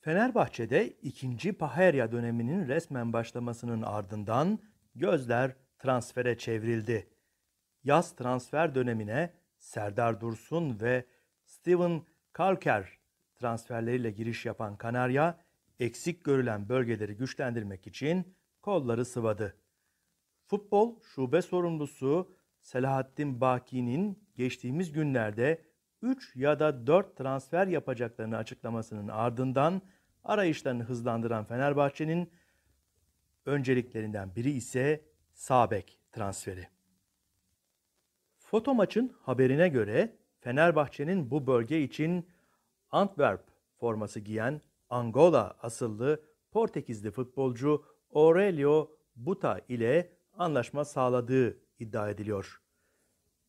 Fenerbahçe'de ikinci Paherya döneminin resmen başlamasının ardından gözler transfere çevrildi. Yaz transfer dönemine Serdar Dursun ve Steven Kalker transferleriyle giriş yapan Kanarya, eksik görülen bölgeleri güçlendirmek için kolları sıvadı. Futbol şube sorumlusu Selahattin Baki'nin geçtiğimiz günlerde 3 ya da 4 transfer yapacaklarını açıklamasının ardından arayışlarını hızlandıran Fenerbahçe'nin önceliklerinden biri ise Sabek transferi. Foto maçın haberine göre Fenerbahçe'nin bu bölge için Antwerp forması giyen Angola asıllı Portekizli futbolcu Aurelio Buta ile anlaşma sağladığı iddia ediliyor.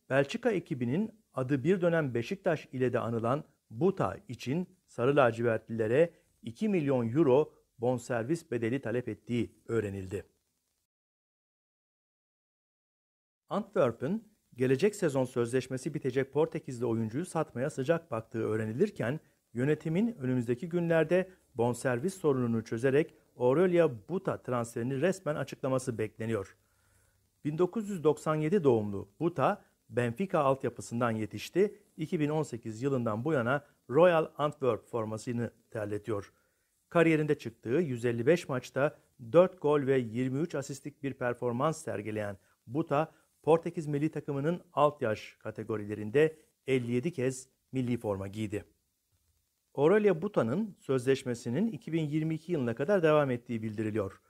Belçika ekibinin adı bir dönem Beşiktaş ile de anılan Buta için Sarı lacivertlilere 2 milyon euro bonservis bedeli talep ettiği öğrenildi. Antwerp'ın gelecek sezon sözleşmesi bitecek Portekizli oyuncuyu satmaya sıcak baktığı öğrenilirken yönetimin önümüzdeki günlerde bonservis sorununu çözerek Aurelia Buta transferini resmen açıklaması bekleniyor. 1997 doğumlu Buta Benfica altyapısından yetişti. 2018 yılından bu yana Royal Antwerp formasını terletiyor. Kariyerinde çıktığı 155 maçta 4 gol ve 23 asistlik bir performans sergileyen Buta, Portekiz milli takımının alt yaş kategorilerinde 57 kez milli forma giydi. Aurelia Buta'nın sözleşmesinin 2022 yılına kadar devam ettiği bildiriliyor.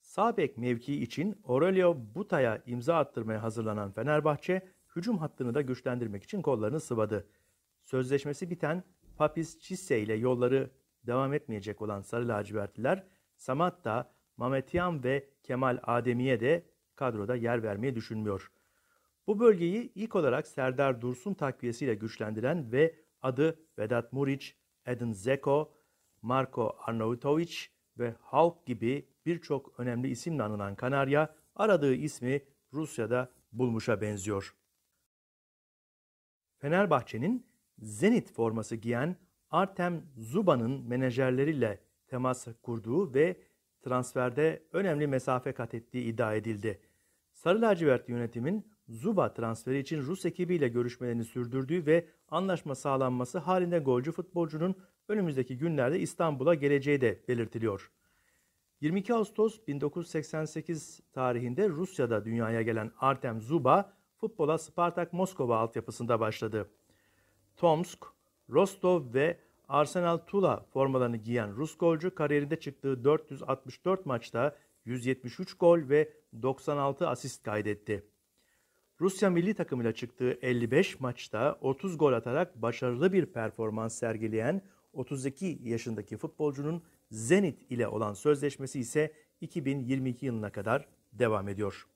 Sabek bek mevkii için Aurelio Buta'ya imza attırmaya hazırlanan Fenerbahçe, hücum hattını da güçlendirmek için kollarını sıvadı. Sözleşmesi biten Papis Cisse ile yolları devam etmeyecek olan Sarı Lacivertliler, Samatta, Mametyan ve Kemal Ademi'ye de kadroda yer vermeyi düşünmüyor. Bu bölgeyi ilk olarak Serdar Dursun takviyesiyle güçlendiren ve adı Vedat Muriç, Edin Zeko, Marko Arnautovic ve Halk gibi birçok önemli isimle anılan Kanarya aradığı ismi Rusya'da bulmuşa benziyor. Fenerbahçe'nin Zenit forması giyen Artem Zuba'nın menajerleriyle temas kurduğu ve transferde önemli mesafe kat ettiği iddia edildi. Sarı lacivert yönetimin Zuba transferi için Rus ekibiyle görüşmelerini sürdürdüğü ve anlaşma sağlanması halinde golcü futbolcunun önümüzdeki günlerde İstanbul'a geleceği de belirtiliyor. 22 Ağustos 1988 tarihinde Rusya'da dünyaya gelen Artem Zuba futbola Spartak Moskova altyapısında başladı. Tomsk, Rostov ve Arsenal Tula formalarını giyen Rus golcü kariyerinde çıktığı 464 maçta 173 gol ve 96 asist kaydetti. Rusya milli takımıyla çıktığı 55 maçta 30 gol atarak başarılı bir performans sergileyen 32 yaşındaki futbolcunun Zenit ile olan sözleşmesi ise 2022 yılına kadar devam ediyor.